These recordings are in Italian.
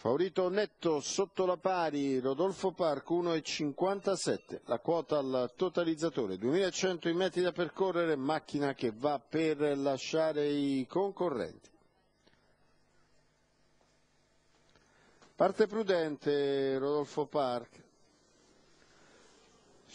Favorito netto sotto la pari Rodolfo Park 1,57, la quota al totalizzatore, 2100 metri da percorrere, macchina che va per lasciare i concorrenti. Parte prudente Rodolfo Park.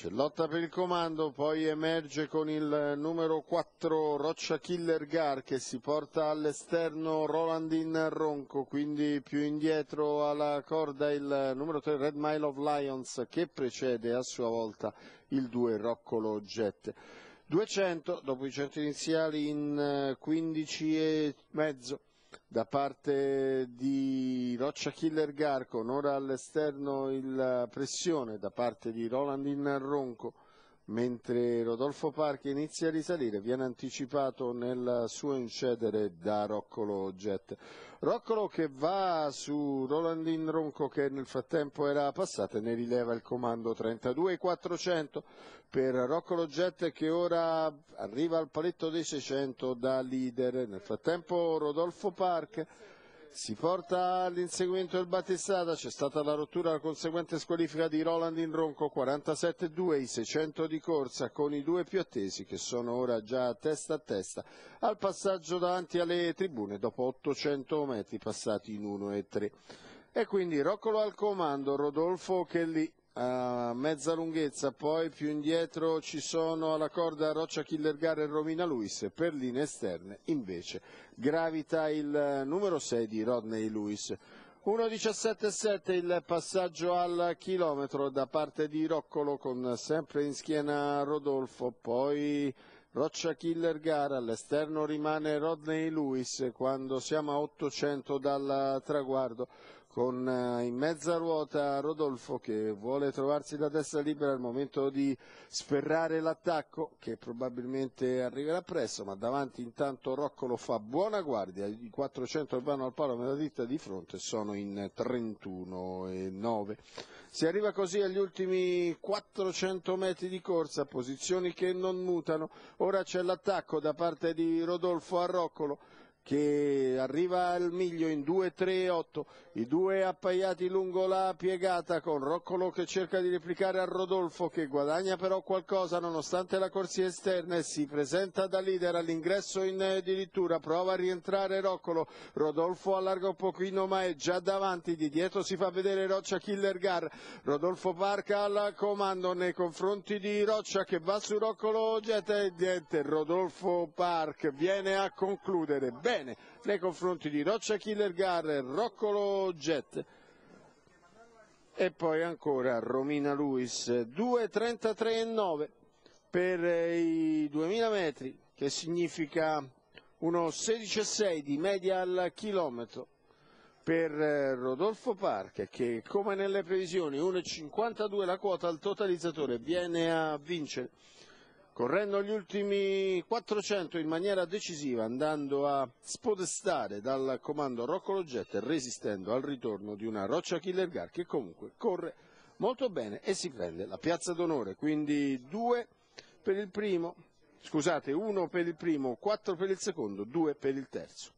C'è lotta per il comando, poi emerge con il numero 4 Roccia Killer Gar che si porta all'esterno Rolandin Ronco, quindi più indietro alla corda il numero 3 Red Mile of Lions che precede a sua volta il 2 Roccolo Jet. 200 dopo i 100 iniziali in 15 eh, e mezzo da parte di Roccia Killer Garco, ora all'esterno il eh, pressione da parte di Rolandin Ronco, mentre Rodolfo Parchi inizia a risalire, viene anticipato nel suo incedere da Roccolo Jet. Roccolo che va su Rolandin Ronco che nel frattempo era passata e ne rileva il comando 32-400 per Roccolo Jet che ora arriva al paletto dei 600 da leader. Nel frattempo Rodolfo Parchi si porta all'inseguimento del battistrada, c'è stata la rottura, la conseguente squalifica di Roland in Ronco, 47-2, i 600 di corsa con i due più attesi che sono ora già testa a testa al passaggio davanti alle tribune dopo 800 metri passati in 1 e 3. E quindi Roccolo al comando, Rodolfo Kelly a eh, mezza lunghezza, poi più indietro ci sono alla corda Roccia Killergar e Romina Luis, per linee esterne invece gravita il eh, numero 6 di Rodney Luis. 1.17.7 il passaggio al chilometro da parte di Roccolo con sempre in schiena Rodolfo, poi Roccia Killer Gara, all'esterno rimane Rodney Lewis quando siamo a 800 dal traguardo con eh, in mezza ruota Rodolfo che vuole trovarsi la testa libera al momento di sferrare l'attacco che probabilmente arriverà presto ma davanti intanto Rocco lo fa buona guardia i 400 che vanno al palo della ditta di fronte sono in 31 e 9 si arriva così agli ultimi 400 metri di corsa posizioni che non mutano ora c'è l'attacco da parte di Rodolfo a Roccolo che arriva al miglio in 2-3-8, i due appaiati lungo la piegata con Roccolo che cerca di replicare a Rodolfo che guadagna però qualcosa nonostante la corsia esterna e si presenta da leader all'ingresso in addirittura, prova a rientrare Roccolo, Rodolfo allarga un pochino ma è già davanti, di dietro si fa vedere Roccia Killer Gar, Rodolfo Parca al comando nei confronti di Roccia che va su Roccolo, getta e dietro Rodolfo Park viene a concludere bene nei confronti di Roccia Killer Garre, Roccolo Jet e poi ancora Romina Luis 2.33,9 per eh, i 2000 metri che significa 1.16.6 di media al chilometro per eh, Rodolfo Parca che come nelle previsioni 1,52 la quota al totalizzatore viene a vincere Correndo gli ultimi 400 in maniera decisiva, andando a spodestare dal comando Rocco Logetta e resistendo al ritorno di una Roccia Killer Gar che comunque corre molto bene e si prende la piazza d'onore. Quindi 2 per il primo, scusate, 1 per il primo, 4 per il secondo, 2 per il terzo.